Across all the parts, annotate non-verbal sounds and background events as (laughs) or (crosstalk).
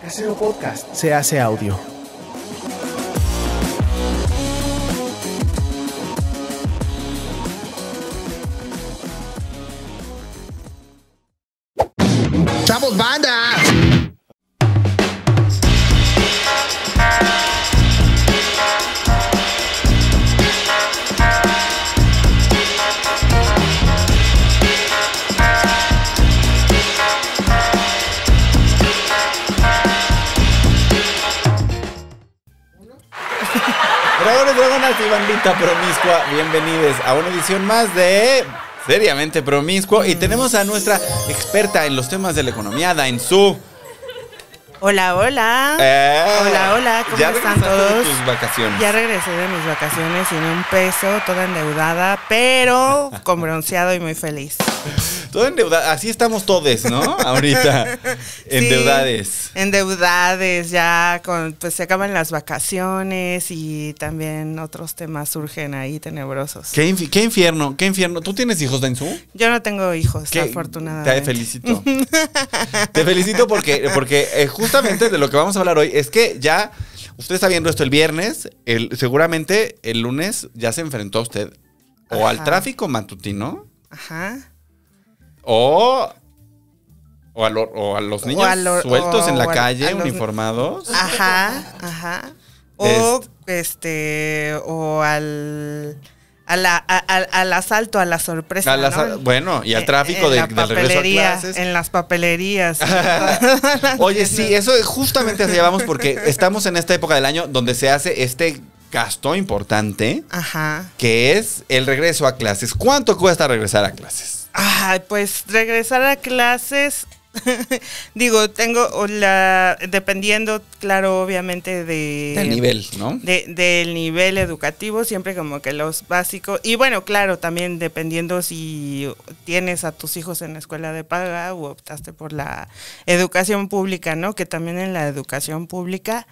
Casero Podcast se hace audio. a una edición más de Seriamente Promiscuo y mm. tenemos a nuestra experta en los temas de la economía, Dainzú. Hola, hola. Eh, hola, hola. ¿Cómo están todos? vacaciones. Ya regresé de mis vacaciones sin un peso, toda endeudada, pero con bronceado y muy feliz. (laughs) Así estamos todos, ¿no? Ahorita. (laughs) En deudades En deudades, ya pues se acaban las vacaciones y también otros temas surgen ahí tenebrosos. ¿Qué, infierno? ¿Qué infierno? ¿Tú tienes hijos, Densu? Yo no tengo hijos, afortunadamente. Te felicito. (laughs) Te felicito porque, porque eh, justamente de lo que vamos a hablar hoy es que ya usted está viendo esto el viernes, el, seguramente el lunes ya se enfrentó a usted o al tráfico matutino. Ajá. O o a, los niños sueltos en la calle, uniformados. Ajá, ajá. O este, este o al, a al, al, asalto, a la sorpresa. Bueno, y al tráfico de, del regreso a clases. En las papelerías. (laughs) (laughs) Oye, sí, eso justamente se vamos porque estamos en esta época del año donde se hace este gasto importante. Ajá. Que es el regreso a clases. ¿Cuánto cuesta regresar a clases? pues regresar a clases. (laughs) Digo, tengo la. Dependiendo, claro, obviamente de. Del nivel, ¿no? De, del nivel educativo, siempre como que los básicos. Y bueno, claro, también dependiendo si tienes a tus hijos en la escuela de paga o optaste por la educación pública, ¿no? Que también en la educación pública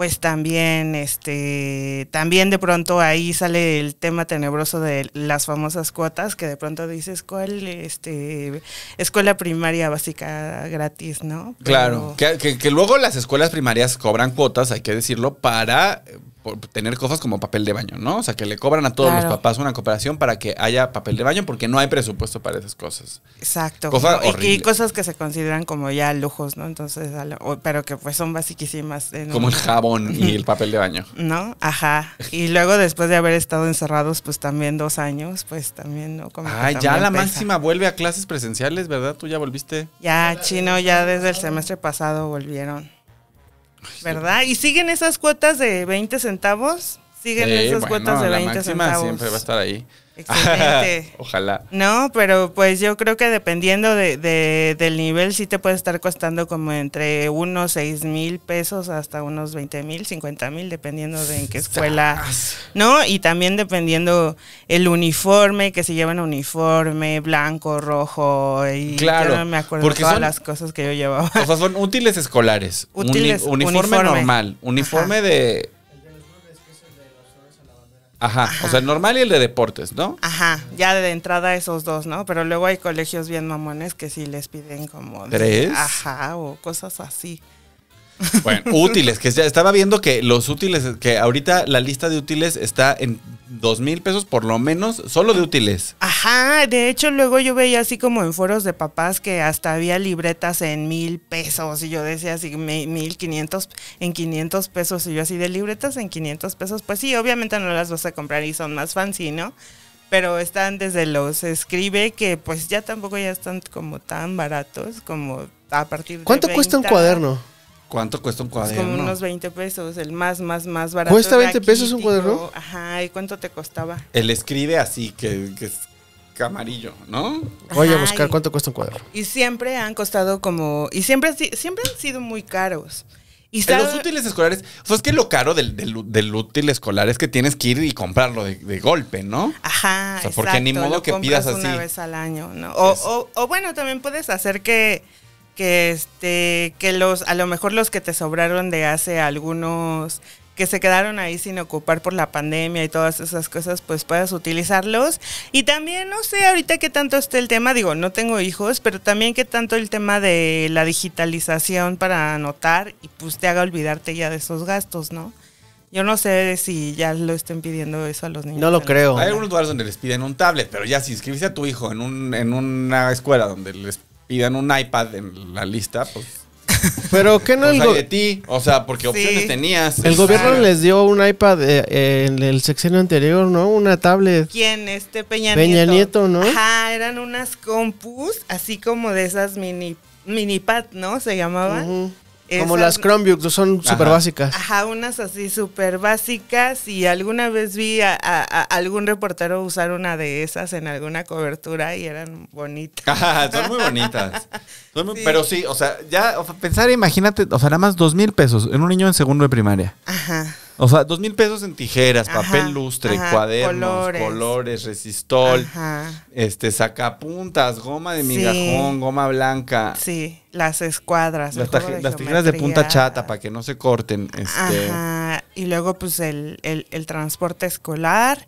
pues también, este, también de pronto ahí sale el tema tenebroso de las famosas cuotas, que de pronto dices, ¿cuál, este, escuela primaria básica gratis, no? Claro, que, luego las escuelas primarias cobran cuotas, hay que decirlo, para por tener cosas como papel de baño, ¿no? O sea, que le cobran a todos los papás una cooperación para que haya papel de baño porque no hay presupuesto para esas cosas. Exacto. Cosas y, cosas que se consideran como ya lujos, ¿no? Entonces, pero que pues son basiquísimas. como el jabón y el papel de baño. (laughs) ¿No? Ajá. Y luego después de haber estado encerrados pues también dos años, pues también, ¿no? Como Ay, ya la máxima vuelve a clases presenciales, ¿verdad? Tú ya volviste. Ya, chino, ya desde el semestre pasado volvieron. ¿verdad? Y siguen esas cuotas de 20 centavos. Siguen sí, esas bueno, cuotas de 20 centavos. Siempre va a estar ahí. (laughs) Ojalá. No, pero pues yo creo que dependiendo de, del nivel, sí te puede estar costando como entre unos 6 mil pesos hasta unos 20 mil, 50 mil, dependiendo de en qué escuela, ¿no? Y también dependiendo el uniforme, que se llevan uniforme, blanco, rojo, y claro, no me acuerdo porque todas son, las cosas que yo llevaba. O sea, son útiles escolares. Útiles, uniforme, normal, uniforme de Ajá, o sea, el normal y el de deportes, ¿no? Ajá, ya de entrada esos dos, ¿no? Pero luego hay colegios bien mamones que sí les piden como... ¿Tres? Ajá, o cosas así. Bueno, útiles, que ya estaba viendo que los útiles, que ahorita la lista de útiles está en dos mil pesos por lo menos, solo de útiles. Ajá, de hecho luego yo veía así como en foros de papás que hasta había libretas en mil pesos y yo decía así mil quinientos en quinientos pesos y yo así de libretas en quinientos pesos, pues sí, obviamente no las vas a comprar y son más fancy, ¿no? pero están desde los escribe que pues ya tampoco ya están como tan baratos como a partir de ¿Cuánto cuesta un cuaderno? ¿Cuánto cuesta un cuaderno? Es como unos 20 pesos, el más, más, más barato. ¿Cuesta 20 pesos un cuaderno? Ajá, ¿y cuánto te costaba? El escribe así, que, que es amarillo, ¿no? Voy a buscar cuánto cuesta un cuaderno. Y siempre han costado como. Y siempre, siempre han sido muy caros. Y los útiles escolares, Pues es que lo caro del, del, útil escolar es que tienes que ir y comprarlo de, golpe, ¿no? Ajá. O sea, porque ni modo que pidas así. una vez al año, ¿no? O, o, o bueno, también puedes hacer que que este que los a lo mejor los que te sobraron de hace algunos que se quedaron ahí sin ocupar por la pandemia y todas esas cosas, pues puedas utilizarlos. Y también, no sé, ahorita qué tanto esté el tema, digo, no tengo hijos, pero también qué tanto el tema de la digitalización para anotar y pues te haga olvidarte ya de esos gastos, ¿no? Yo no sé si ya lo estén pidiendo eso a los niños. No lo creo. Hay algunos lugares donde les piden un tablet, pero ya si inscribiste a tu hijo en, un, en una escuela donde les pidan un iPad en la lista, pues. (laughs) Pero qué no es el de ti, o sea, porque opciones tenías. El gobierno les dio un iPad eh, eh, en el sexenio anterior, ¿no? Una tablet. ¿Quién? Este Peña, Peña Nieto. ¿no? Ajá, eran unas compus, así como de esas mini mini pad, ¿no? Se llamaban. Como las Chromebooks, son súper básicas. Ajá, unas así súper básicas y alguna vez vi a, algún reportero usar una de esas en alguna cobertura y eran bonitas. (laughs) Ajá, son muy bonitas. (laughs) Pero sí, o sea, ya pensar, imagínate, o sea, nada más dos mil pesos en un niño en segundo de primaria. Ajá. O sea, dos mil pesos en tijeras, papel lustre, cuadernos, colores, resistol, este, sacapuntas, goma de migajón, goma blanca. Sí, las escuadras. Las, tijeras de punta chata para que no se corten. Este. Y luego, pues, el, el, el transporte escolar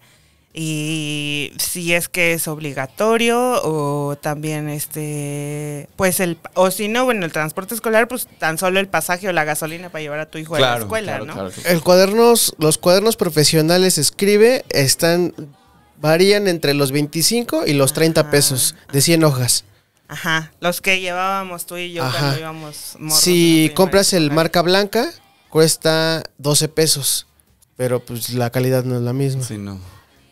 y si es que es obligatorio o también este pues el o si no bueno el transporte escolar pues tan solo el pasaje o la gasolina para llevar a tu hijo a la escuela ¿no? el cuadernos los cuadernos profesionales escribe están varían entre los 25 y los 30 pesos de 100 hojas Ajá, los que llevábamos tú y yo cuando íbamos Si compras el marca blanca cuesta 12 pesos, pero pues la calidad no es la misma. Sí, no.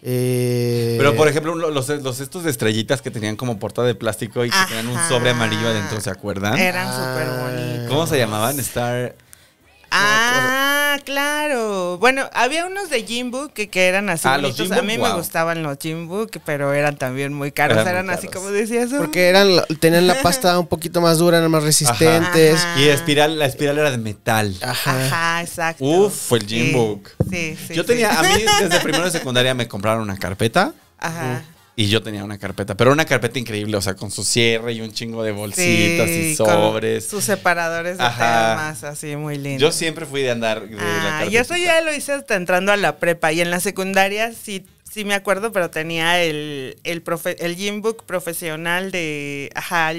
Eh, Pero, por ejemplo, los, estos de estrellitas que tenían como portada de plástico y que tenían un sobre amarillo adentro, ¿se acuerdan? Eran súper bonitos. ¿Cómo se llamaban? Star... Ah, claro. Bueno, había unos de Jimbo que, que eran así. Ah, a mí me gustaban los Jimbo, book pero eran también muy caros. Eran, así como decías. Porque eran, tenían la pasta (laughs) un poquito más dura, eran más resistentes. Y la espiral, la espiral era de metal. Ajá, Ajá exacto. Uf, fue el Jimbo. Sí, sí, sí Yo tenía, a mí desde (laughs) primero de secundaria me compraron una carpeta. Ajá. Y yo tenía una carpeta, pero una carpeta increíble, o sea, con su cierre y un chingo de bolsitas y sobres. sus separadores de temas, así muy lindo. Yo siempre fui de andar de ah, Y eso ya lo hice hasta entrando a la prepa. Y en la secundaria sí, sí me acuerdo, pero tenía el, el, gym book profesional de. Ajá,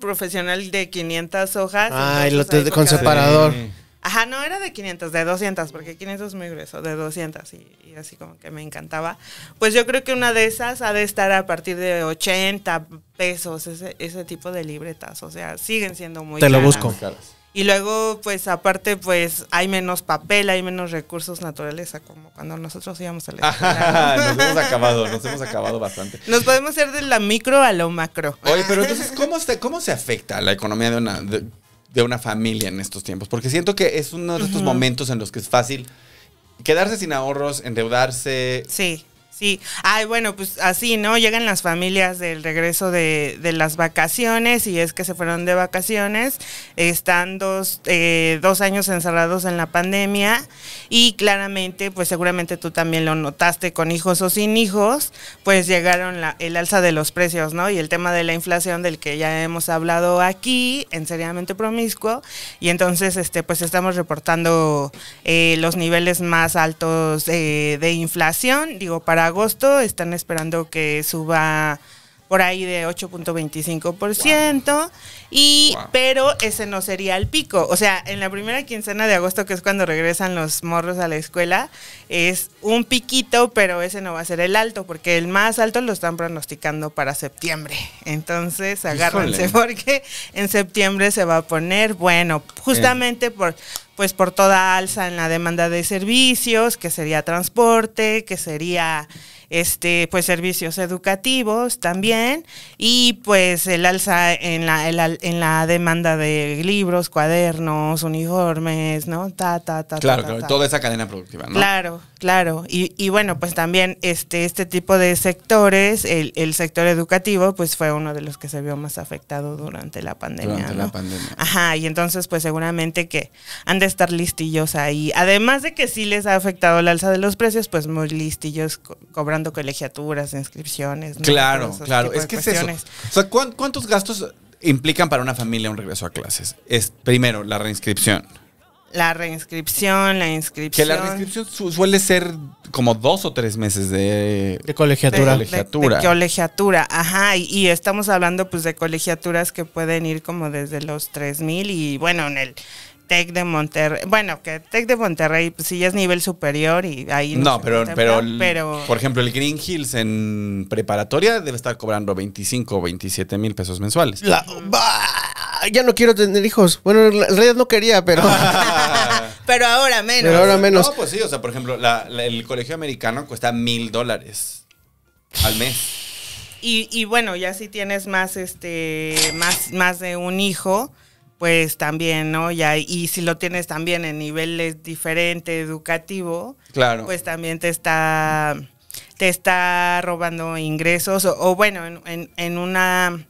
profesional de 500 hojas. Ah, lo con separador. Ajá, no era de 500, de 200, porque 500 es muy grueso, de 200 y, así como que me encantaba. Pues yo creo que una de esas ha de estar a partir de 80 pesos, ese, tipo de libretas, o sea, siguen siendo muy Te lo busco. Y luego, pues aparte, pues hay menos papel, hay menos recursos naturales, como cuando nosotros íbamos a la escuela. (laughs) nos hemos acabado, nos hemos (laughs) acabado bastante. Nos podemos ir de la micro a lo macro. Oye, pero entonces, ¿cómo se, cómo se afecta la economía de una de una familia en estos tiempos? Porque siento que es uno de estos momentos en los que es fácil quedarse sin ahorros, endeudarse. Sí. Sí, ay, bueno, pues así, ¿no? Llegan las familias del regreso de, las vacaciones y es que se fueron de vacaciones, están dos, eh, dos años encerrados en la pandemia y claramente, pues seguramente tú también lo notaste con hijos o sin hijos, pues llegaron el alza de los precios, ¿no? Y el tema de la inflación del que ya hemos hablado aquí en Seriamente Promiscuo y entonces, este, pues estamos reportando eh, los niveles más altos eh, de inflación, digo, para agosto están esperando que suba por ahí de 8.25%, y pero ese no sería el pico. O sea, en la primera quincena de agosto, que es cuando regresan los morros a la escuela, es un piquito, pero ese no va a ser el alto, porque el más alto lo están pronosticando para septiembre. Entonces, agárrense porque en septiembre se va a poner, bueno, justamente por pues por toda alza en la demanda de servicios, que sería transporte, que sería este, pues servicios educativos también y pues el alza en la, en la demanda de libros, cuadernos, uniformes, ¿no? Ta, ta, ta. Claro, ta, toda esa cadena productiva, Claro, claro. Y, bueno, pues también este, este tipo de sectores, el, sector educativo, pues fue uno de los que se vio más afectado durante la pandemia. Durante la pandemia. Ajá, y entonces pues seguramente que han de estar listillos ahí. Además de que sí les ha afectado el alza de los precios, pues muy listillos cobrando colegiaturas, inscripciones. Claro, claro. ¿cuántos gastos implican para una familia un regreso a clases? Es primero la reinscripción. La reinscripción, la inscripción. Que la reinscripción suele ser como dos o tres meses de, de colegiatura. colegiatura. ajá. Y, y, estamos hablando pues de colegiaturas que pueden ir como desde los tres mil y bueno, en el Tech de Monterrey, bueno, que Tec de Monterrey pues, sí ya es nivel superior y ahí no, pero, pero, por ejemplo el Green Hills en preparatoria debe estar cobrando 25 o 27 mil pesos mensuales. ya no quiero tener hijos. Bueno, en realidad no quería, pero (laughs) pero ahora menos. Pero ahora menos. No, pues sí, o sea, por ejemplo, el colegio americano cuesta mil dólares al mes. Y, y, bueno, ya si tienes más, este, más, más de un hijo, pues también, ¿no? Ya, y si lo tienes también en niveles diferentes, educativo, claro. pues también te está, te está robando ingresos o, bueno, en, una...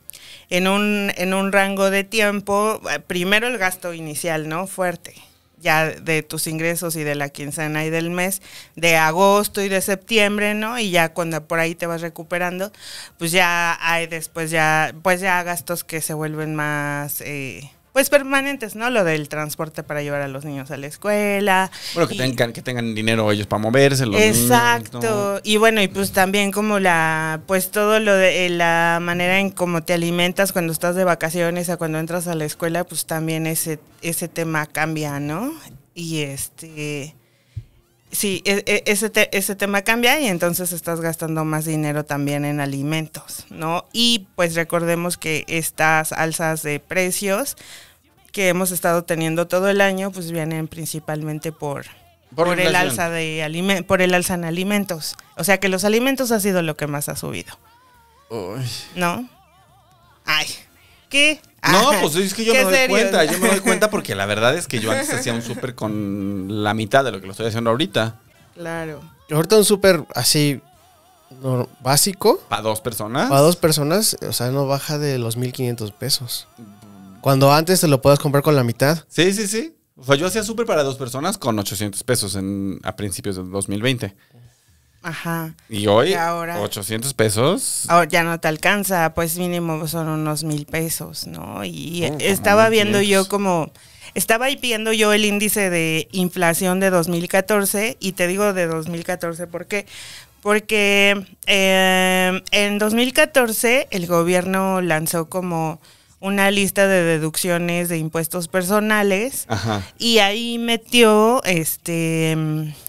En un, en un rango de tiempo, primero el gasto inicial, ¿no? Fuerte ya de tus ingresos y de la quincena y del mes, de agosto y de septiembre, ¿no? Y ya cuando por ahí te vas recuperando, pues ya hay después ya, pues ya gastos que se vuelven más, eh, pues permanentes, ¿no? Lo del transporte para llevar a los niños a la escuela. Bueno, que, tengan, que tengan dinero ellos para moverse. exacto. Y bueno, y pues también como la, pues todo lo de eh, la manera en cómo te alimentas cuando estás de vacaciones a cuando entras a la escuela, pues también ese, ese tema cambia, ¿no? Y este... Sí, e, e, ese, ese tema cambia y entonces estás gastando más dinero también en alimentos, ¿no? Y pues recordemos que estas alzas de precios que hemos estado teniendo todo el año, pues vienen principalmente por, por, el alza de por el alza en alimentos. O sea que los alimentos ha sido lo que más ha subido. Uy. ¿No? Ay. ¿Qué? No, ah. pues es que yo (laughs) me doy cuenta, yo me doy cuenta (laughs) porque la verdad es que yo antes hacía un súper con la mitad de lo que lo estoy haciendo ahorita. Claro. Ahorita un súper así básico. Para dos personas. Para dos personas, o sea, no baja de los 1500 pesos. Cuando antes te lo puedas comprar con la mitad. Sí, sí, sí. O sea, yo hacía súper para dos personas con 800 pesos a principios del 2020. Ajá. Y hoy, y ahora, 800 pesos. Ahora ya no te alcanza, pues mínimo son unos mil pesos, ¿no? Y oh, estaba viendo yo como, estaba ahí viendo yo el índice de inflación de 2014 y te digo de 2014, ¿por qué? Porque eh, en 2014 el gobierno lanzó como una lista de deducciones de impuestos personales y ahí metió este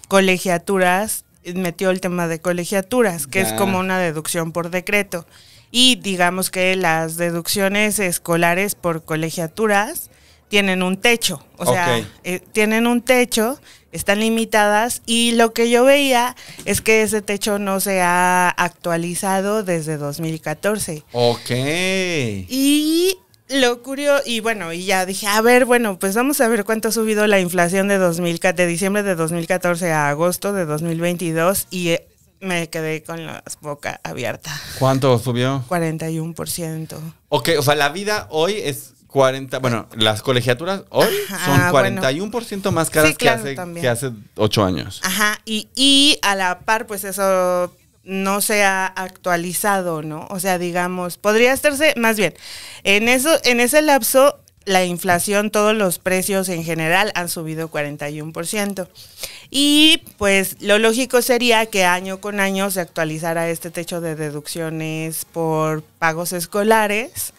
colegiaturas, metió el tema de colegiaturas, que es como una deducción por decreto. Y digamos que las deducciones escolares por colegiaturas tienen un techo, o sea, eh, tienen un techo, están limitadas y lo que yo veía es que ese techo no se ha actualizado desde 2014. Ok. Y lo curioso, y bueno, y ya dije, a ver, bueno, pues vamos a ver cuánto ha subido la inflación de, de diciembre de 2014 a agosto de 2022 y eh, me quedé con las boca abierta. ¿Cuánto subió? 41%. Ok, o sea, la vida hoy es 40, bueno, las colegiaturas hoy son 41% más caras que, hace, que hace 8 años. Ajá, y, y a la par, pues eso no se ha actualizado, ¿no? O sea, digamos, podría estarse, más bien, en, eso, en ese lapso, la inflación, todos los precios en general han subido 41%. Y pues lo lógico sería que año con año se actualizara este techo de deducciones por pagos escolares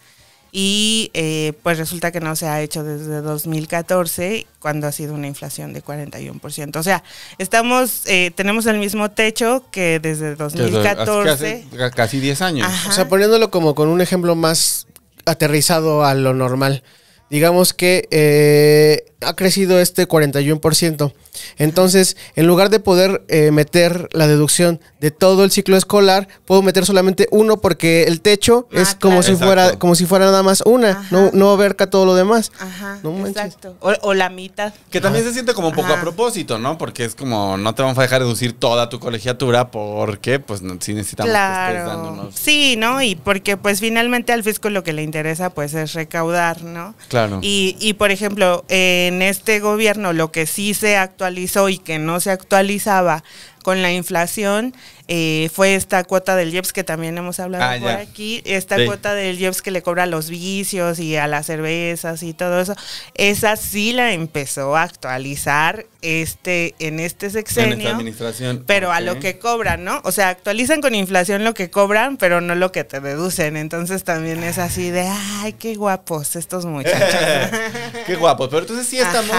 y eh, pues resulta que no se ha hecho desde 2014 cuando ha sido una inflación de 41%. O sea, estamos eh, tenemos el mismo techo que desde 2014. Casi, casi 10 años. O sea, poniéndolo como con un ejemplo más aterrizado a lo normal digamos que eh, ha crecido este 41%. Entonces, en lugar de poder eh, meter la deducción de todo el ciclo escolar, puedo meter solamente uno porque el techo ah, es como si fuera como si fuera nada más una, no, no verca todo lo demás. Ajá, exacto. O, la mitad. Que también se siente como un poco a propósito, ¿no? Porque es como no te vamos a dejar deducir toda tu colegiatura porque pues no, necesitamos que Sí, ¿no? Y porque pues finalmente al fisco lo que le interesa pues es recaudar, ¿no? Claro y por ejemplo, en este gobierno lo que sí se actualizó y que no se actualizaba con la inflación eh, fue esta cuota del IEPS que también hemos hablado ah, por aquí, esta cuota del IEPS que le cobra a los vicios y a las cervezas y todo eso, esa sí la empezó a actualizar este en este sexenio. administración. Pero a lo que cobran, ¿no? O sea, actualizan con inflación lo que cobran, pero no lo que te deducen. Entonces también es así de, ay, qué guapos estos muchachos. (laughs) qué guapos. Pero entonces sí estamos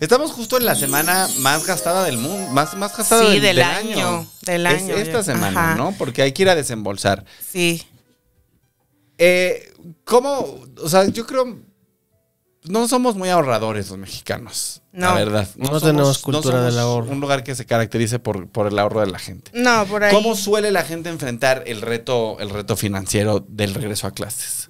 estamos justo en la semana más gastada del mundo, más más gastada del, año, Del año. esta semana, ¿no? Porque hay que ir a desembolsar. Sí. Eh, ¿Cómo? O sea, yo creo. No somos muy ahorradores los mexicanos. No. La verdad. No, tenemos cultura del ahorro. Un lugar que se caracterice por, por, el ahorro de la gente. No, por ahí. ¿Cómo suele la gente enfrentar el reto, el reto financiero del regreso a clases?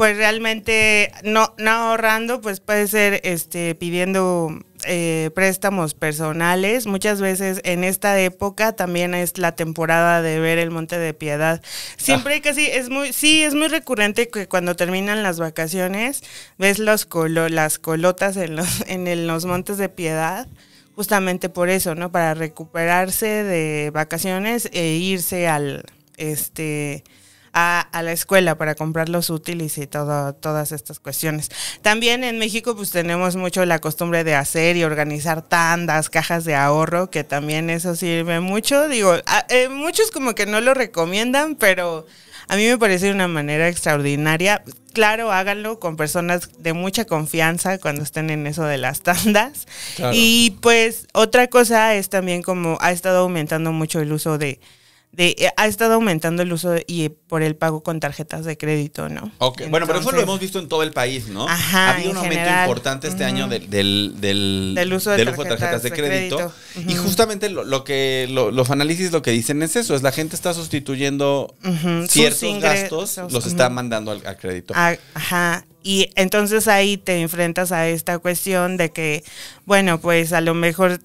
pues realmente no, no ahorrando, pues puede ser este, pidiendo eh, préstamos personales. Muchas veces en esta época también es la temporada de ver el Monte de Piedad. Siempre que ah. casi es muy, sí, es muy recurrente que cuando terminan las vacaciones ves las colotas en los, (laughs) en los Montes de Piedad. Justamente por eso, ¿no? Para recuperarse de vacaciones e irse al, este, a, la escuela para comprar los útiles y todo, todas estas cuestiones. También en México pues tenemos mucho la costumbre de hacer y organizar tandas, cajas de ahorro, que también eso sirve mucho. Digo, eh, muchos como que no lo recomiendan, pero a mí me parece una manera extraordinaria. Claro, háganlo con personas de mucha confianza cuando estén en eso de las tandas. Y pues otra cosa es también como ha estado aumentando mucho el uso de eh, ha estado aumentando el uso y eh, por el pago con tarjetas de crédito, ¿no? Okay. bueno, pero eso lo hemos visto en todo el país, ¿no? Ajá, ha habido un aumento importante este año del, del, del, uso de, tarjetas, de crédito. Y justamente lo, que los análisis lo que dicen es eso, es la gente está sustituyendo ciertos gastos, los está mandando al, al crédito. Ah, ajá. Y entonces ahí te enfrentas a esta cuestión de que, bueno, pues a lo mejor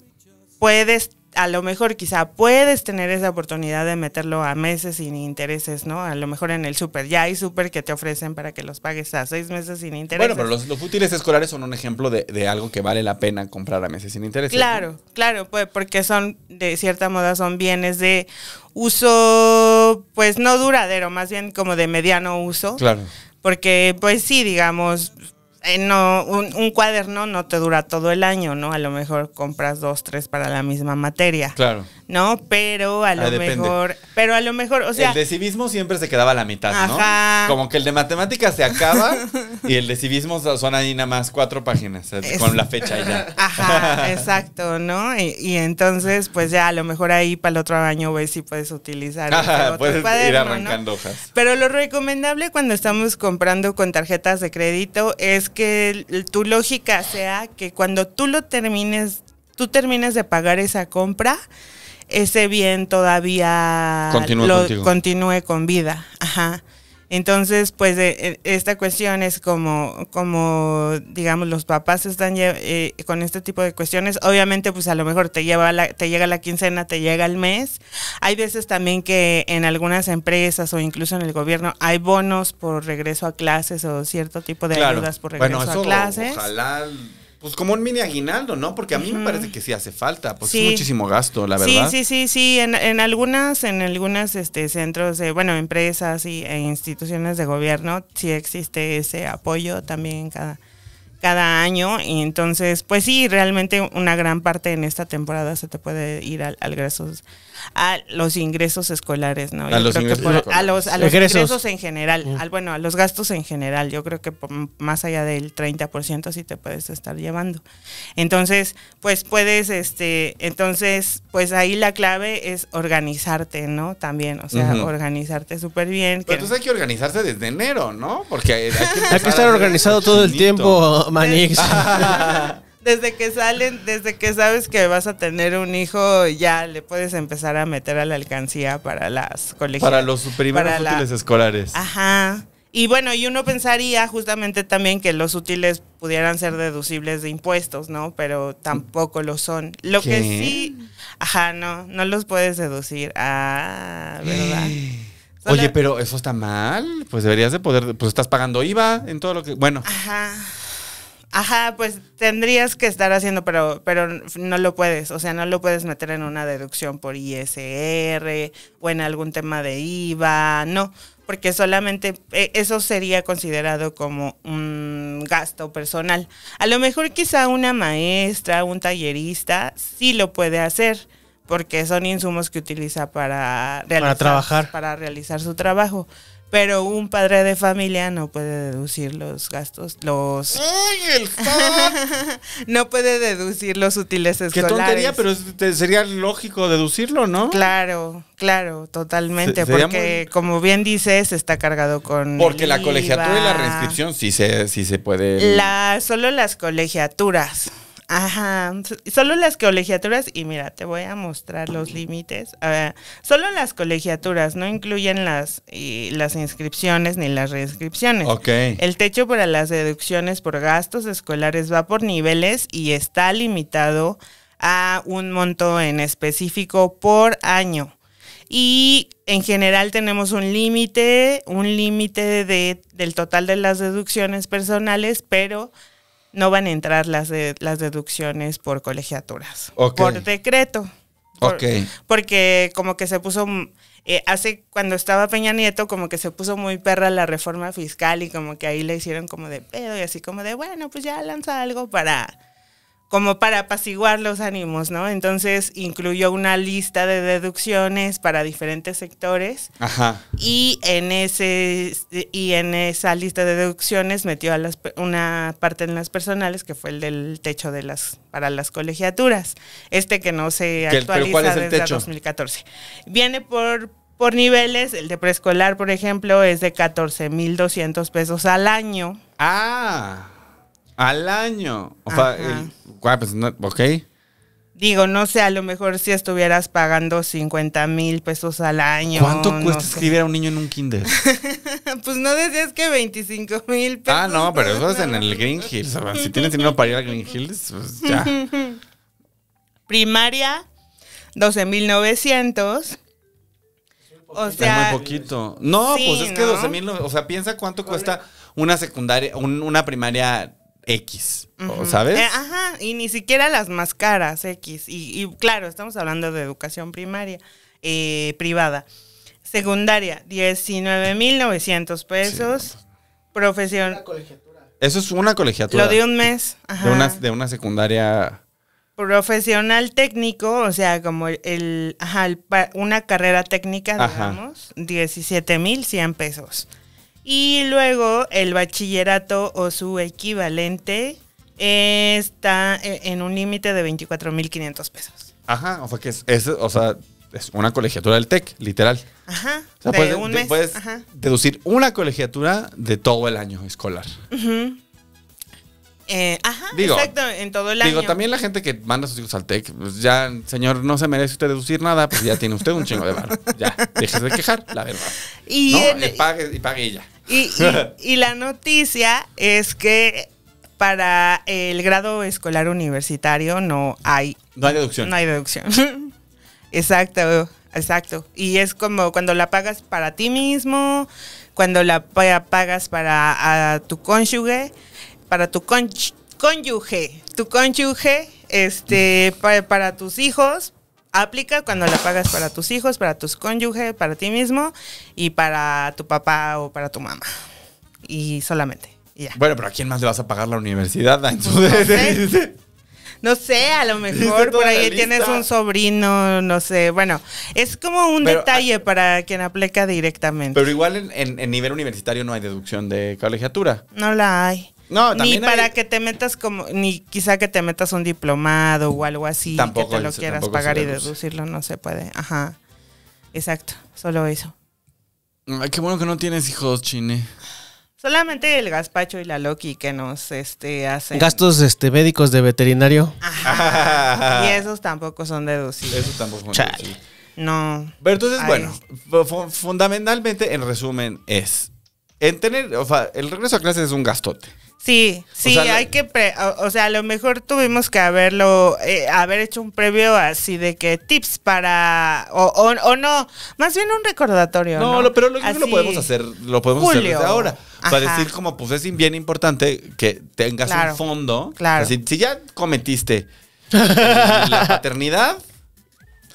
puedes a lo mejor quizá puedes tener esa oportunidad de meterlo a meses sin intereses, ¿no? A lo mejor en el súper, ya hay súper que te ofrecen para que los pagues a seis meses sin intereses. Bueno, pero los, los útiles escolares son un ejemplo de, de, algo que vale la pena comprar a meses sin intereses. Claro, claro, pues porque son, de cierta moda, son bienes de uso, pues no duradero, más bien como de mediano uso. Claro. Porque, pues sí, digamos, eh, no, un, cuaderno no te dura todo el año, ¿no? A lo mejor compras dos, tres para la misma materia. Claro. ¿No? Pero a ah, lo mejor. Pero a lo mejor, o sea. El de civismo siempre se quedaba a la mitad, ¿no? Como que el de matemáticas se acaba y el de civismo son ahí nada más cuatro páginas eh, con la fecha ya. Ajá, (laughs) exacto, ¿no? Y, entonces, pues ya a lo mejor ahí para el otro año ves si puedes utilizar. Ajá, este puedes ir arrancando hojas. Pero lo recomendable cuando estamos comprando con tarjetas de crédito es que tu lógica sea que cuando tú lo termines, tú termines de pagar esa compra, ese bien todavía continúe con vida. Ajá. Entonces, pues e, esta cuestión es como, como, digamos, los papás están eh, con este tipo de cuestiones. Obviamente, pues a lo mejor te, lleva te llega la quincena, te llega el mes. Hay veces también que en algunas empresas o incluso en el gobierno hay bonos por regreso a clases o cierto tipo de ayudas por regreso a clases. Ojalá pues como un mini aguinaldo, ¿no? Porque a mí me parece que sí hace falta, pues es muchísimo gasto, la verdad. Sí, sí, sí, sí, en, en algunas, en algunas este, centros, de, bueno, empresas e instituciones de gobierno sí existe ese apoyo también cada, cada año. Y entonces, pues sí, realmente una gran parte en esta temporada se te puede ir al, al a los ingresos escolares, ¿no? a, los a, los, ingresos en general, mm. al, bueno, a los gastos en general, yo creo que más allá del 30% sí te puedes estar llevando. Entonces, pues puedes, este, entonces, pues ahí la clave es organizarte, ¿no? También, o sea, organizarte súper bien. Pero entonces hay que organizarse desde enero, ¿no? Porque hay, (laughs) que, estar organizado todo el tiempo, Manix. (laughs) (laughs) desde que salen, desde que sabes que vas a tener un hijo, ya le puedes empezar a meter a la alcancía para las colegios Para los primeros útiles escolares. Ajá. Y bueno, y uno pensaría justamente también que los útiles pudieran ser deducibles de impuestos, ¿no? Pero tampoco lo son. Lo que sí, ajá, no, no los puedes deducir. Ah, ¿verdad? Oye, pero eso está mal. Pues deberías de poder, pues estás pagando IVA en todo lo que, bueno. Ajá. Ajá, pues tendrías que estar haciendo, pero, pero no lo puedes. O sea, no lo puedes meter en una deducción por ISR o en algún tema de IVA, no. Porque solamente e, eso sería considerado como un gasto personal. A lo mejor quizá una maestra, un tallerista, sí lo puede hacer porque son insumos que utiliza para, para trabajar. para realizar su trabajo. Pero un padre de familia no puede deducir los gastos, los... ¡Ay, el (laughs) No puede deducir los útiles escolares. Qué tontería, pero sería lógico deducirlo, ¿no? Claro, claro, totalmente, porque como bien dices, está cargado con... Porque la colegiatura y la reinscripción sí se, sí se puede... La, solo las colegiaturas. Ajá, solo las colegiaturas, y mira, te voy a mostrar los límites. ver, solo las colegiaturas, no incluyen las, las inscripciones ni las reinscripciones. Ok. El techo para las deducciones por gastos escolares va por niveles y está limitado a un monto en específico por año. Y en general tenemos un límite, un límite de, del total de las deducciones personales, pero no van a entrar las, de, las deducciones por colegiaturas. Por decreto. Porque como que se puso, eh, hace cuando estaba Peña Nieto, como que se puso muy perra la reforma fiscal y como que ahí le hicieron como de pedo y así como de, bueno, pues ya lanza algo para como para apaciguar los ánimos, ¿no? Entonces incluyó una lista de deducciones para diferentes sectores. Ajá. Y en, ese, y en esa lista de deducciones metió a las, una parte en las personales, que fue el del techo de las, para las colegiaturas. Este que no se actualiza desde techo? 2014. Viene por, por niveles, el de preescolar, por ejemplo, es de mil 14.200 pesos al año. Ah. Al año. O sea, pues, ok. Digo, no sé, a lo mejor si estuvieras pagando 50 mil pesos al año. ¿Cuánto cuesta escribir a un niño en un kinder? (laughs) pues no decías que 25 mil pesos. Ah, no, pero eso es en el Green Hills. si tienes dinero para ir al Green Hills, pues ya. (laughs) Primaria, 12,900. O sea, es muy poquito. No, pues es que que mil... o sea, piensa cuánto cuesta una secundaria, una primaria X, ¿sabes? Eh, ajá, y ni siquiera las más caras X. Y, claro, estamos hablando de educación primaria, eh, privada. Secundaria, 19.900 pesos. Profesión. colegiatura. Eso es una colegiatura. Lo de un mes. De, una, secundaria. Profesional técnico, o sea, como el, una carrera técnica, digamos, 17.100 pesos. Y luego el bachillerato o su equivalente está eh, en un límite de 24.500 pesos. Ajá, o sea, que es, o sea, es una colegiatura del TEC, literal. Ajá, o sea, puedes, deducir una colegiatura de todo el año escolar. Eh, ajá. exacto, en todo el año. digo, también la gente que manda a sus hijos al TEC, pues ya, señor, no se merece usted deducir nada, pues ya tiene usted un chingo de barro. Ya, déjese de quejar, la verdad. Y, ¿No? pague, y pague ella. Y, (laughs) y, la noticia es que para el grado escolar universitario no hay... No hay deducción. No hay deducción. (laughs) exacto, exacto. Y es como cuando la pagas para ti mismo, cuando la pagas para tu cónyuge, para tu cónyuge, tu cónyuge, este, para tus hijos, aplica cuando la pagas para tus hijos, para tus cónyuges, para ti mismo y para tu papá o para tu mamá. Y solamente. Bueno, pero ¿a quién más le vas a pagar la universidad? (laughs) no, sé. a lo mejor por ahí tienes un sobrino, no sé. Bueno, es como un detalle ah, para quien aplica directamente. Pero igual en nivel universitario no hay deducción de colegiatura. No la hay ni para que te metas como, ni quizá que te metas un diplomado o algo así, tampoco que te lo quieras pagar y deducirlo, no se puede. Ajá. Exacto, solo eso. qué bueno que no tienes hijos, Chine. Solamente el gazpacho y la Loki que nos este, hacen. Gastos este, médicos de veterinario. (laughs) y esos tampoco son deducibles. Eso tampoco son No. Pero entonces, bueno, fundamentalmente, en resumen, es. En tener, o sea, el regreso a clases es un gastote. Sí, sí, hay que, o, sea, a lo mejor tuvimos que haberlo, eh, haber hecho un previo así de que tips para, o, o, no, más bien un recordatorio. No, ¿no? pero lo, lo podemos hacer, lo podemos hacer desde ahora. Para decir como, pues es bien importante que tengas un fondo. Claro. si ya cometiste (laughs) la paternidad,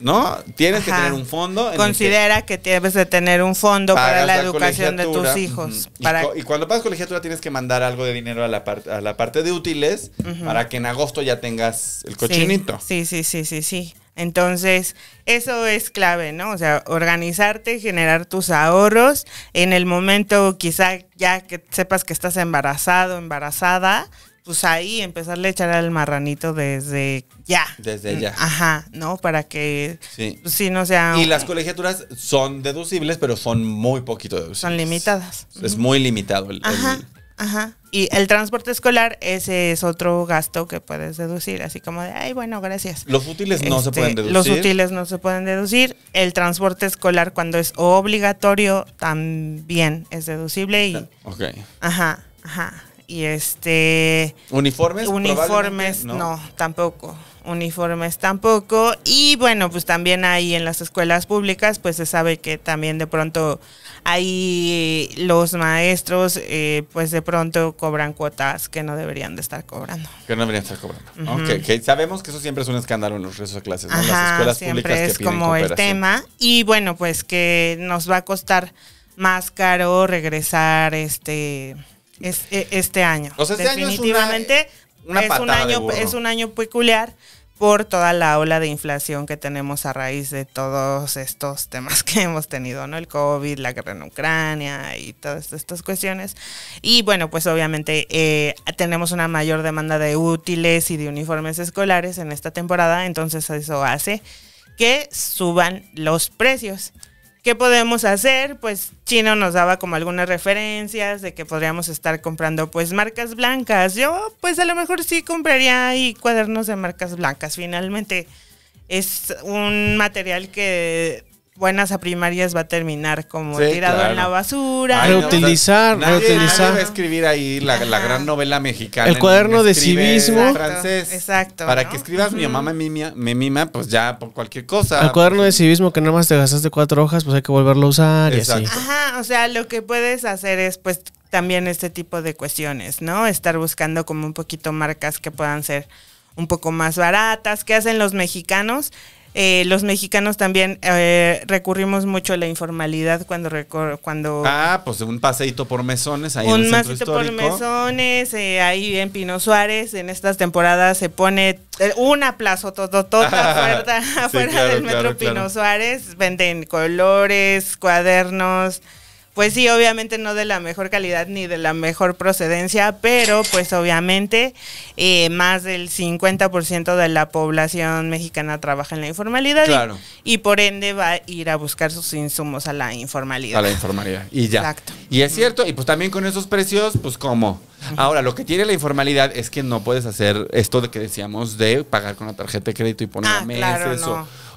¿no? Tienes que tener un fondo. Considera que, debes de tener un fondo para la, educación de tus hijos. para... y, cuando pagas colegiatura tienes que mandar algo de dinero a la, a la parte de útiles para que en agosto ya tengas el cochinito. Sí, sí, sí, sí, sí. Entonces, eso es clave, ¿no? O sea, organizarte, generar tus ahorros en el momento quizá ya que sepas que estás embarazado, embarazada, pues ahí empezarle a echar al marranito desde ya. Desde mm, ya. Ajá, ¿no? Para que sí, pues, no sea... Y las colegiaturas son deducibles, pero son muy poquito deducibles. Son limitadas. Es muy limitado el, Ajá. Ajá. Y el transporte escolar, ese es otro gasto que puedes deducir, así como de, ay, bueno, gracias. Los útiles no se pueden este, deducir. Los útiles no se pueden deducir. El transporte escolar, cuando es obligatorio, también es deducible y... Ok. Ajá, ajá y este... Uniformes. Uniformes, no. tampoco. Uniformes tampoco. Y bueno, pues también ahí en las escuelas públicas, pues se sabe que también de pronto ahí los maestros, eh, pues de pronto cobran cuotas que no deberían de estar cobrando. Que no deberían estar cobrando. sabemos que eso siempre es un escándalo en los restos de clases, ¿no? Ajá, las escuelas siempre Es como el tema. Y bueno, pues que nos va a costar más caro regresar este e, este año. Este Definitivamente es, un año es un año peculiar por toda la ola de inflación que tenemos a raíz de todos estos temas (laughs) que hemos tenido, ¿no? El COVID, la guerra en Ucrania y todas estas cuestiones. Y bueno, pues obviamente eh, tenemos una mayor demanda de útiles y de uniformes escolares en esta temporada, entonces eso hace que suban los precios. ¿Qué podemos hacer? Pues Chino nos daba como algunas referencias de que podríamos estar comprando pues marcas blancas. Yo pues a lo mejor sí compraría ahí cuadernos de marcas blancas. Finalmente es un material que buenas a primarias va a terminar como tirado en la basura. a reutilizar, reutilizar. escribir ahí la, gran novela mexicana. El cuaderno de civismo. francés. Exacto. Para que escribas mi mamá me mima, me pues ya por cualquier cosa. El cuaderno de civismo que nada más te gastaste cuatro hojas, pues hay que volverlo a usar y Ajá, o sea, lo que puedes hacer es pues también este tipo de cuestiones, ¿no? Estar buscando como un poquito marcas que puedan ser un poco más baratas. ¿Qué hacen los mexicanos? Eh, los mexicanos también eh, recurrimos mucho a la informalidad cuando cuando ah pues un paseito por mesones ahí en el centro histórico. por mesones eh, ahí en Pino Suárez en estas temporadas se pone una plaza tototota (laughs) afuera, (laughs) del metro Pino Suárez venden colores cuadernos pues sí, obviamente no de la mejor calidad ni de la mejor procedencia, pero pues obviamente eh, más del 50% de la población mexicana trabaja en la informalidad y, por ende va a ir a buscar sus insumos a la informalidad. A la informalidad, y ya. Exacto. Y es cierto, y pues también con esos precios, pues ¿cómo? Ahora, lo que tiene la informalidad es que no puedes hacer esto de que decíamos de pagar con la tarjeta de crédito y poner ah, meses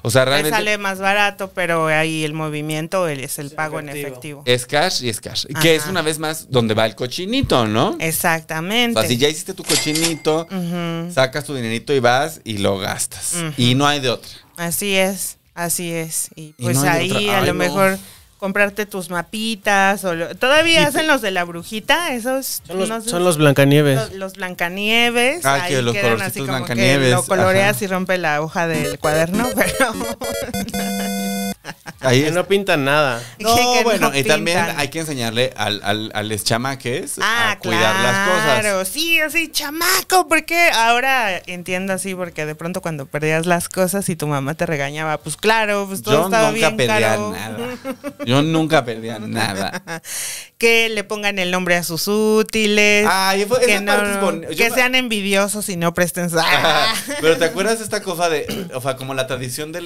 o, sea, realmente. sale más barato, pero ahí el movimiento es el pago en efectivo. Es cash y es cash. Que es una vez más donde va el cochinito, ¿no? Exactamente. O sea, si ya hiciste tu cochinito, sacas tu dinerito y vas y lo gastas. Y no hay de otra. Así es, así es. Y pues ahí a lo mejor comprarte tus mapitas. O todavía hacen los de la brujita, esos. Son los, los Blancanieves. Los, Blancanieves. Ah, que los Blancanieves. Que lo coloreas y rompe la hoja del cuaderno, (laughs) pero. (laughs) Ahí no pintan nada. bueno, y también hay que enseñarle al, a los chamaques a cuidar las cosas. Claro, sí, así, chamaco, porque ahora entiendo así, porque de pronto cuando perdías las cosas y tu mamá te regañaba, pues claro, pues todo Yo estaba bien caro. Nada. (laughs) Yo nunca perdía nada. (laughs) que le pongan el nombre a sus útiles. que, sean envidiosos y no presten. pero ¿te acuerdas esta cosa de, o sea, como la tradición de,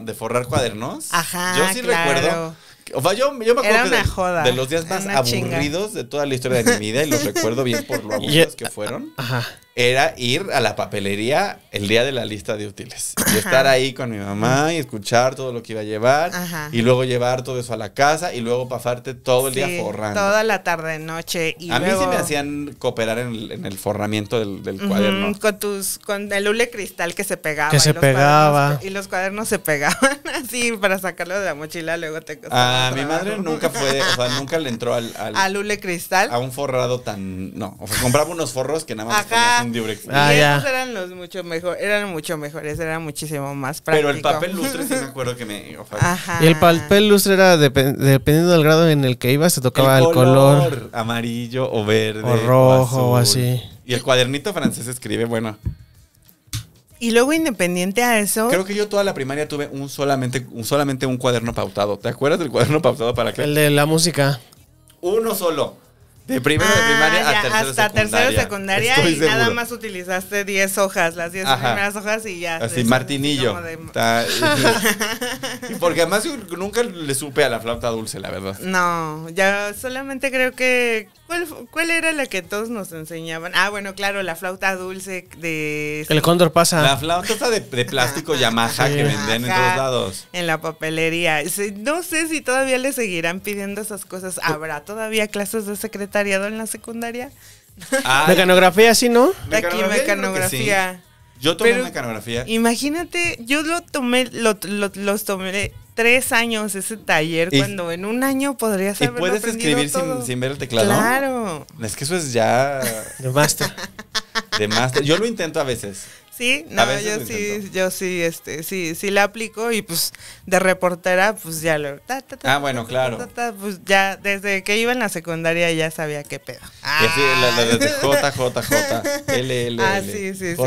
de, forrar cuadernos? Ah, yo sí recuerdo. O sea, yo, me acuerdo de, de, los días más aburridos de toda la historia de mi vida y los recuerdo bien por lo aburridos (laughs) que fueron. Ajá era ir a la papelería el día de la lista de útiles y estar ahí con mi mamá y escuchar todo lo que iba a llevar y luego llevar todo eso a la casa y luego pasarte todo el día forrando. Toda la tarde, noche. a mí sí me hacían cooperar en el, forramiento del, cuaderno. Con tus, con el hule cristal que se pegaba. Que se pegaba. y los cuadernos se pegaban (laughs) así para sacarlo de la mochila, luego te Ah, mi madre nunca fue, o sea, nunca le entró al, al, (laughs) al hule cristal. A un forrado tan, no, o sea, compraba unos forros que nada más. Ah, eran los mucho mejor, eran mucho mejores, eran muchísimo más práctico. Pero el papel lustre sí me (laughs) acuerdo que me el papel lustre era dependiendo del grado en el que ibas, se tocaba el, color, amarillo o verde o rojo o, así. Y el cuadernito francés escribe, bueno, y luego independiente a eso. Creo que yo toda la primaria tuve un solamente, un solamente un cuaderno pautado. ¿Te acuerdas del cuaderno pautado para qué? El de la música. Uno solo. De primero de ah, primaria a tercero hasta secundaria. tercero secundaria y nada más utilizaste 10 hojas, las 10 primeras hojas y ya. Así, este, martinillo. (laughs) (laughs) y, porque además nunca le supe a la flauta dulce, la verdad. No, ya solamente creo que ¿Cuál, era la que todos nos enseñaban? Ah, bueno, claro, la flauta dulce de... El cóndor pasa. La flauta de, plástico Yamaha que venden en todos lados. En la papelería. No sé si todavía le seguirán pidiendo esas cosas. Pues ¿Habrá todavía clases de secretariado en la secundaria? Ah, mecanografía sí, ¿no? aquí, mecanografía. Yo tomé una canografía Imagínate, yo lo tomé, los tomé tres años ese taller, cuando en un año podrías haberlo Y puedes escribir sin, ver el teclado. Claro. Es que eso es ya... De master. (laughs) De Yo lo intento a veces. Sí, no, yo sí, yo sí, este, sí, sí la aplico y pues de reportera, pues ya lo. ah, bueno, claro. pues ya, desde que iba en la secundaria ya sabía qué pedo. Ah. Y J, J, J, L, L, L. Ah, sí, sí, sí.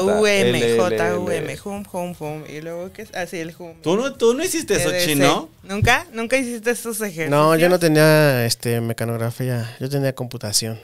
U M hum, hum, hum. Y luego, ¿qué es? Así ah, el hum. ¿Tú no, tú no hiciste eso, chino? ¿Nunca? ¿Nunca hiciste esos ejercicios? No, yo no tenía este, mecanografía, yo tenía computación.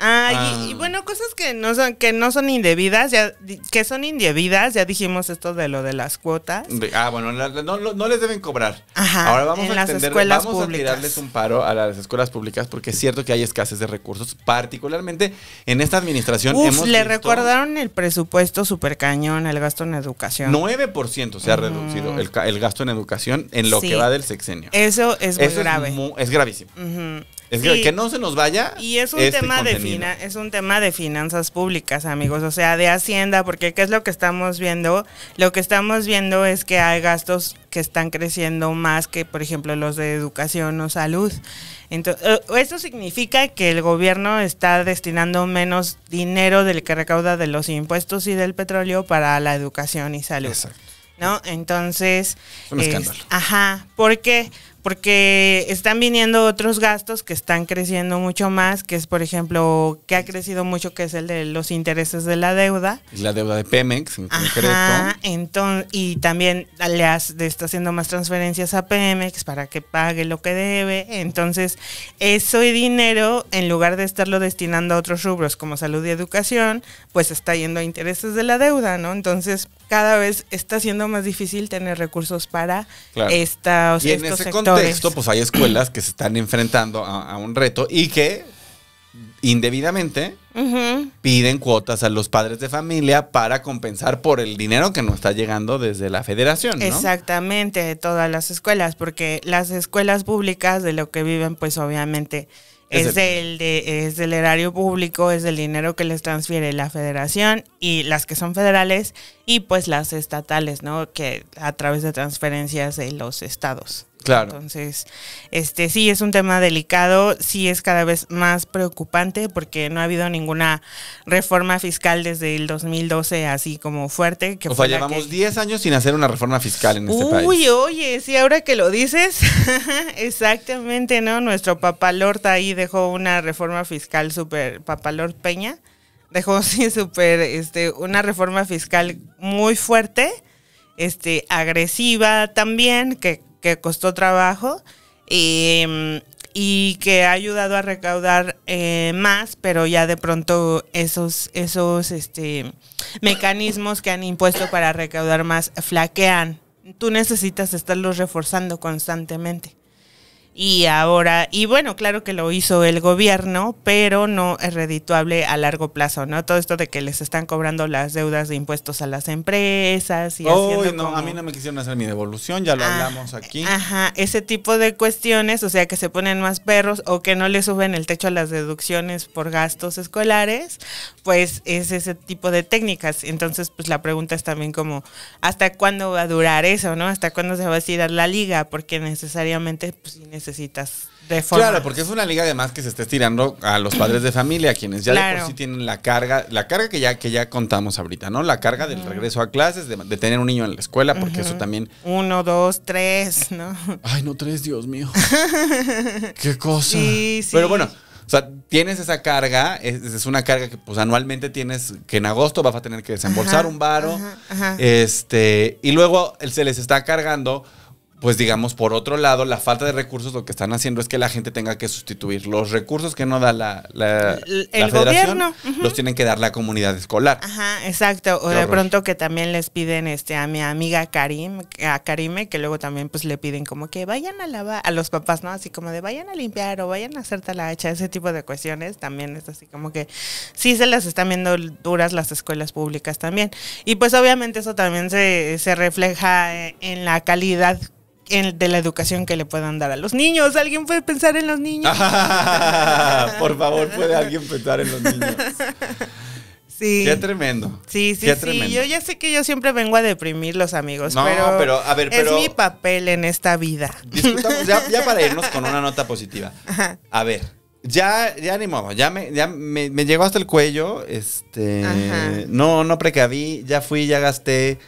Ah, Y, bueno, cosas que no son, que no son indebidas, ya, que son indebidas, ya dijimos esto de lo de las cuotas. ah, bueno, no, les deben cobrar. Ahora vamos a entender, vamos a tirarles un paro a las escuelas públicas porque es cierto que hay escasez de recursos, particularmente en esta administración. Uf, le recordaron el presupuesto super cañón, el gasto en educación. 9% se ha mm. reducido el, el, gasto en educación en lo que va del sexenio. Eso es muy grave. Es, gravísimo. Es decir, que, no se nos vaya. Y es un tema de fina, es un tema de finanzas públicas, amigos, o sea, de hacienda, porque qué es lo que estamos viendo? Lo que estamos viendo es que hay gastos que están creciendo más que, por ejemplo, los de educación o salud. Entonces, eh, eso significa que el gobierno está destinando menos dinero del que recauda de los impuestos y del petróleo para la educación y salud. Exacto. ¿No? Entonces. Es un escándalo. ajá. ¿Por qué? porque están viniendo otros gastos que están creciendo mucho más, que es, por ejemplo, que ha crecido mucho, que es el de los intereses de la deuda. La deuda de Pemex, en concreto. Entonces, y también le está haciendo más transferencias a Pemex para que pague lo que debe. Entonces, eso y dinero, en lugar de estarlo destinando a otros rubros como salud y educación, pues está yendo a intereses de la deuda, ¿no? Entonces, cada vez está siendo más difícil tener recursos para esta, estos sectores contexto, pues hay escuelas que se están enfrentando a, un reto y que indebidamente piden cuotas a los padres de familia para compensar por el dinero que no está llegando desde la federación. Exactamente, todas las escuelas, porque las escuelas públicas de lo que viven, pues obviamente es, el, del, erario público, es del dinero que les transfiere la federación y las que son federales y pues las estatales, ¿no? Que a través de transferencias de los estados. Claro. Entonces, este sí es un tema delicado, sí es cada vez más preocupante porque no ha habido ninguna reforma fiscal desde el 2012 así como fuerte. Que o sea, llevamos 10 años sin hacer una reforma fiscal en este país. Uy, oye, sí, ahora que lo dices, (laughs) exactamente, ¿no? Nuestro papalorta ahí dejó una reforma fiscal súper, papalort Peña, dejó (laughs) sí súper, este, una reforma fiscal muy fuerte este, agresiva también, que que costó trabajo em, y, que ha ayudado a recaudar eh, más, pero ya de pronto esos, esos este, mecanismos que han impuesto para recaudar más flaquean. Tú necesitas estarlos reforzando constantemente. Y ahora, y bueno, claro que lo hizo el gobierno, pero no es redituable a largo plazo, ¿no? Todo esto de que les están cobrando las deudas de impuestos a las empresas y haciendo no, a mí no me quisieron hacer mi devolución, ya lo ah, hablamos aquí. Ajá, ese tipo de cuestiones, o sea, que se ponen más perros o que no le suben el techo a las deducciones por gastos escolares, pues es ese tipo de técnicas. Entonces, pues la pregunta es también como, ¿hasta cuándo va a durar eso, no? ¿Hasta cuándo se va a estirar la liga? Porque necesariamente, pues, necesitas forma. Claro, porque es una liga además que se está estirando a los padres de familia, quienes ya de por sí tienen la carga, la carga que ya, que ya contamos ahorita, ¿no? La carga del regreso a clases, de, tener un niño en la escuela, porque eso también. Uno, dos, tres, ¿no? (laughs) Ay, no, tres, Dios mío. (laughs) Qué cosa. Sí, sí. Pero bueno. O sea, tienes esa carga, es, una carga que pues anualmente tienes, que en agosto vas a tener que desembolsar un varo. Este, y luego se les está cargando pues digamos, por otro lado, la falta de recursos lo que están haciendo es que la gente tenga que sustituir los recursos que no da la, la, el, gobierno. los tienen que dar la comunidad escolar. Ajá, exacto. O de pronto que también les piden este a mi amiga Karim, a Karime, que luego también pues le piden como que vayan a lavar a los papás, ¿no? Así como de vayan a limpiar o vayan a hacer talacha hacha, ese tipo de cuestiones también es así como que sí se las están viendo duras las escuelas públicas también. Y pues obviamente eso también se, se refleja eh, en la calidad de la educación que le puedan dar a los niños. ¿Alguien puede pensar en los niños? (laughs) por favor, puede alguien pensar en los niños. Sí. Qué tremendo. Sí, sí, sí. Yo ya sé que yo siempre vengo a deprimir los amigos, no, pero, a ver, pero es mi papel en esta vida. Discutamos ya, para (laughs) irnos con una nota positiva. A ver, ya, ya ni ya me, llegó hasta el cuello, este, no, no precaví, ya fui, ya gasté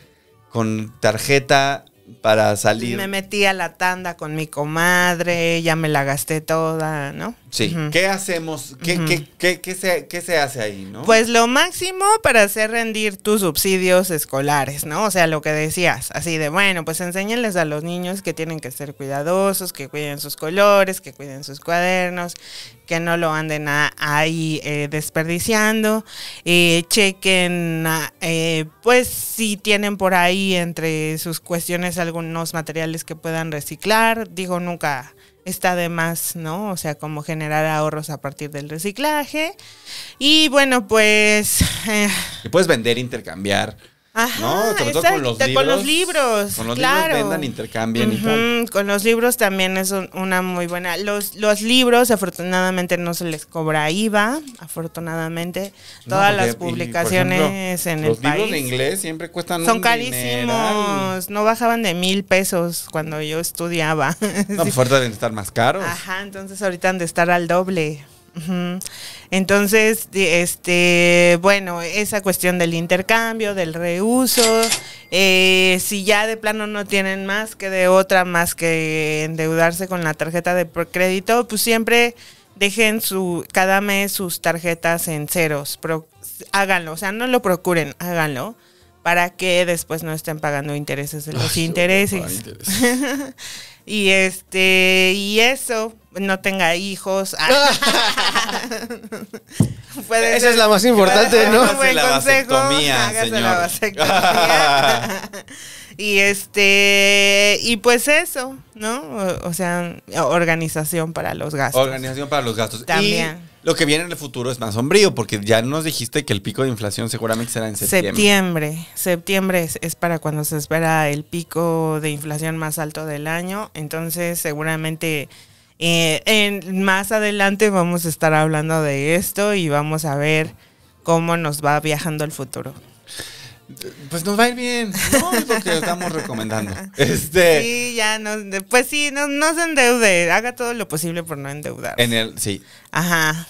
con tarjeta para salir. Me metí a la tanda con mi comadre, ya me la gasté toda, ¿no? Sí. ¿Qué hacemos? ¿Qué, se, ¿Qué se hace ahí, no? Pues lo máximo para hacer rendir tus subsidios escolares, ¿no? O sea, lo que decías, así de, bueno, pues enséñenles a los niños que tienen que ser cuidadosos, que cuiden sus colores, que cuiden sus cuadernos, que no lo anden ahí eh, desperdiciando. Eh, chequen, eh, pues si tienen por ahí entre sus cuestiones algunos materiales que puedan reciclar. Digo, nunca está de más, ¿no? O sea, como generar ahorros a partir del reciclaje. Y bueno, pues... Eh, puedes vender, intercambiar. ¿no? con los libros. Con los libros, con vendan, intercambien y tal. Con los libros también es una muy buena. Los, los libros, afortunadamente, no se les cobra IVA, afortunadamente. Todas las publicaciones en el país. Los libros de inglés siempre cuestan Son carísimos, no bajaban de mil pesos cuando yo estudiaba. No, (laughs) pues de estar más caros. Ajá, entonces ahorita han de estar al doble. Entonces, este, bueno, esa cuestión del intercambio, del reuso, eh, si ya de plano no tienen más que de otra, más que endeudarse con la tarjeta de crédito, pues siempre dejen su cada mes sus tarjetas en ceros, háganlo, o sea, no lo procuren, háganlo para que después no estén pagando intereses de los intereses. (laughs) y este, y eso, no tenga hijos. Ah. (laughs) Esa es la más importante, ¿no? (laughs) Hágase la y este, y pues eso, ¿no? O, sea, organización para los gastos. Organización para los gastos. También. Lo que viene en el futuro es más sombrío, porque ya nos dijiste que el pico de inflación seguramente será en septiembre. Septiembre, septiembre es, para cuando se espera el pico de inflación más alto del año, entonces seguramente eh, en, más adelante vamos a estar hablando de esto y vamos a ver cómo nos va viajando el futuro. Pues nos va a ir bien, no es lo que estamos recomendando. (laughs) Este, sí, ya, no, pues sí, no, no se endeude, haga todo lo posible por no endeudar. En el, sí. Ajá.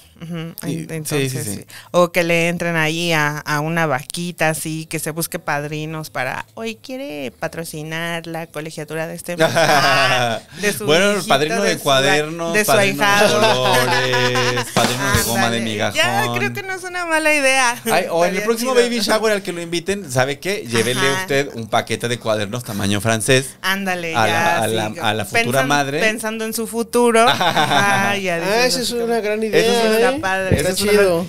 Entonces, o que le entren ahí a, a, una vaquita, así, que se busque padrinos para, hoy quiere patrocinar la colegiatura de este (laughs) Bueno, padrino de, cuadernos, de su padrino de colores, padrino de goma de migajón. Ya, creo que no es una mala idea. o en el próximo baby shower al que lo inviten, ¿sabe qué? Llévele usted un paquete de cuadernos tamaño francés. Ándale, a, la, futura madre. Pensando en su futuro. (laughs) Ah, esa es una gran idea padre.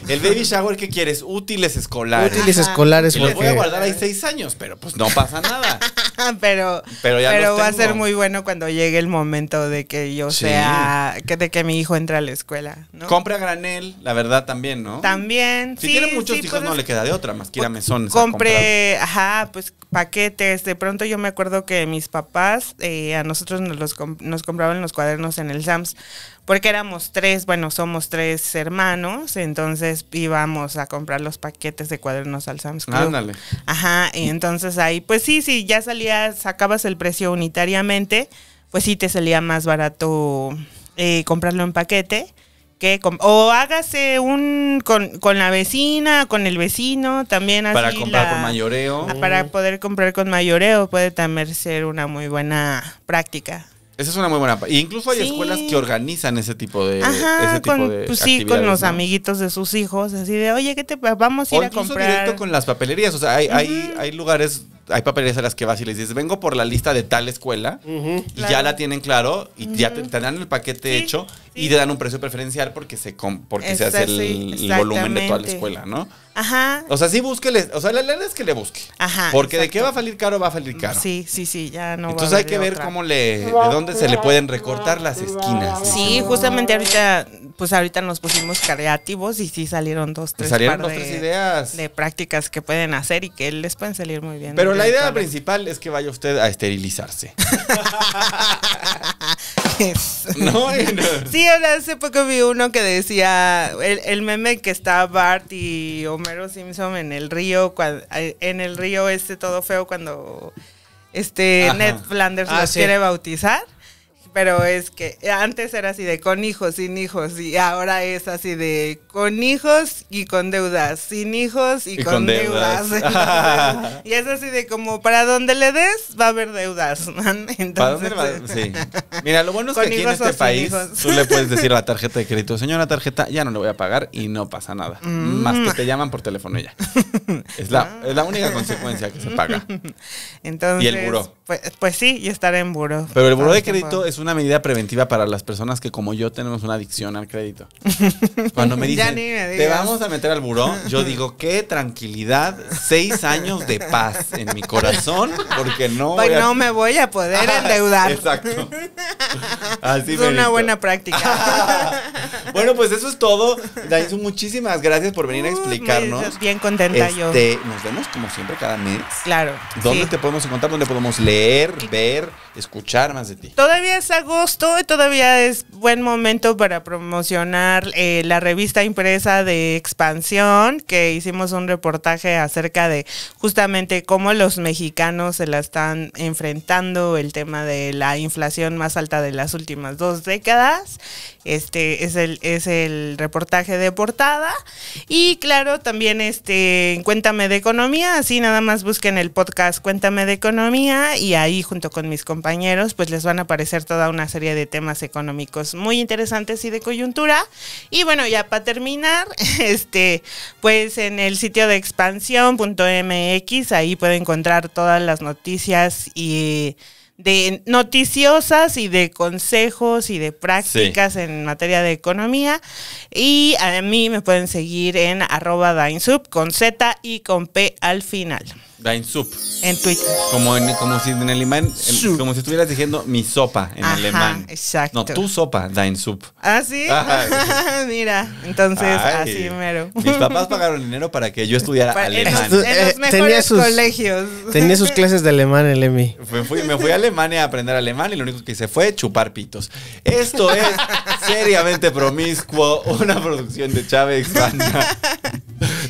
el baby shower, ¿qué quieres? Útiles escolares. Útiles escolares. Y porque... voy a guardar ahí seis años, pero pues no pasa nada. (laughs) pero pero, va a ser muy bueno cuando llegue el momento de que yo sea, que, de que mi hijo entre a la escuela. ¿no? Compra granel, la verdad también, ¿no? También. Si tiene muchos hijos, no pues, le queda de otra más que ir a mesones. Compré, ajá, pues paquetes. De pronto yo me acuerdo que mis papás eh, a nosotros nos, nos compraban los cuadernos en el SAMS porque éramos tres, bueno, somos tres hermanos, entonces íbamos a comprar los paquetes de cuadernos al Sam's Club. Ándale. Ajá, y entonces ahí, pues sí, sí, ya salías, sacabas el precio unitariamente, pues sí te salía más barato eh, comprarlo en paquete. Que o hágase un con, la vecina, con el vecino, también así. Para comprar con mayoreo. Para oh. poder comprar con mayoreo puede también ser una muy buena práctica. Esa es una muy buena. incluso hay escuelas que organizan ese tipo de. Ajá, ese con, pues sí, con los amiguitos de sus hijos, así de, oye, ¿qué te vamos a ir o a comprar? directo con las papelerías. O sea, hay, hay, hay lugares hay papelerías a las que vas y les dices, vengo por la lista de tal escuela, y ya la tienen claro, y ya te, el paquete hecho, y te dan un precio preferencial porque se, porque se hace el, volumen de toda la escuela, ¿no? Ajá. O sea, sí búsquele, o sea, la verdad es que le busque. Ajá. Porque de qué va a salir caro, va a salir caro. Sí, sí, sí, ya no. Entonces va a hay que ver cómo le, de dónde se le pueden recortar las esquinas. Sí, justamente ahorita, pues ahorita nos pusimos creativos y sí salieron dos, tres. Salieron dos, tres ideas. De prácticas que pueden hacer y que les pueden salir muy bien. Pero la idea principal es que vaya usted a esterilizarse. (laughs) (laughs) Sí, ahora hace poco vi uno que decía el, meme que está Bart y Homero Simpson en el río, en el río este todo feo cuando este Ned Flanders ah, los quiere bautizar pero es que antes era así de con hijos, sin hijos, y ahora es así de con hijos y con deudas, sin hijos y, con, deudas. (laughs) y es así de como para donde le des va a haber deudas. Entonces, ¿Para va? Eh, sí. Mira, lo bueno es (laughs) que aquí en este país tú le puedes decir a la tarjeta de crédito, señora tarjeta, ya no le voy a pagar y no pasa nada. Mm. Más que te llaman por teléfono ya. (laughs) Es la, única consecuencia que se paga. Entonces, y el buro. Pues, pues sí, y estar en buró. Pero el buró de crédito es un una medida preventiva para las personas que como yo tenemos una adicción al crédito. (laughs) Cuando me dicen, te vamos a meter al buró, yo digo, qué tranquilidad, seis años de paz en mi corazón, porque no... no me voy a poder endeudar. Exacto. (laughs) es una buena práctica. (laughs) bueno, pues eso es todo. muchísimas gracias por venir a explicarnos. Bien contenta este, yo. Nos vemos como siempre cada mes. Claro. ¿Dónde te podemos encontrar? ¿Dónde podemos leer, ver? escuchar más de ti. Todavía es agosto y todavía es buen momento para promocionar eh, la revista impresa de Expansión, que hicimos un reportaje acerca de justamente cómo los mexicanos se la están enfrentando, el tema de la inflación más alta de las últimas dos décadas. Este es el, es el reportaje de portada. Y claro, también este Cuéntame de Economía, así nada más busquen el podcast Cuéntame de Economía y ahí junto con mis compañeros pues les van a aparecer toda una serie de temas económicos muy interesantes y de coyuntura. Y bueno, ya para terminar, (laughs) este, pues en el sitio de expansión.mx, ahí puede encontrar todas las noticias y de noticiosas y de consejos y de prácticas en materia de economía. Y a mí me pueden seguir en arroba Dainsub con Z y con P al final. Dein Soup. En Twitter. Como, si en alemán, como si estuvieras diciendo mi sopa en alemán. Exacto. No, tu sopa, Dein Soup. Ah, sí. (laughs) Mira, entonces así mero. Mis papás pagaron dinero para que yo estudiara alemán. En los, eh, mejores sus, colegios. Tenía sus clases de alemán el EMI. Me fui, me fui a Alemania a aprender alemán y lo único que hice fue chupar pitos. Esto es seriamente promiscuo, una producción de Chávez Banda.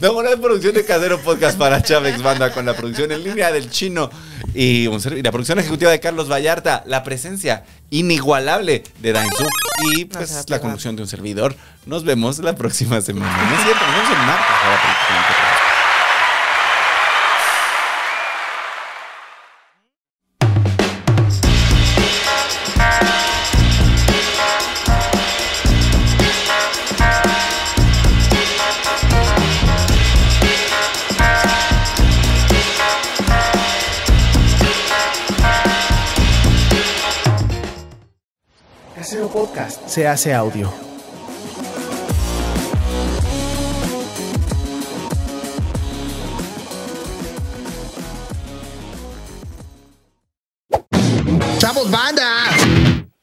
No, una producción de Casero Podcast para Chávez Banda con la producción en línea del chino y, la producción ejecutiva de Carlos Vallarta, la presencia inigualable de Dainzú y pues la conducción de un servidor. Nos vemos la próxima semana. nos vemos en se hace audio.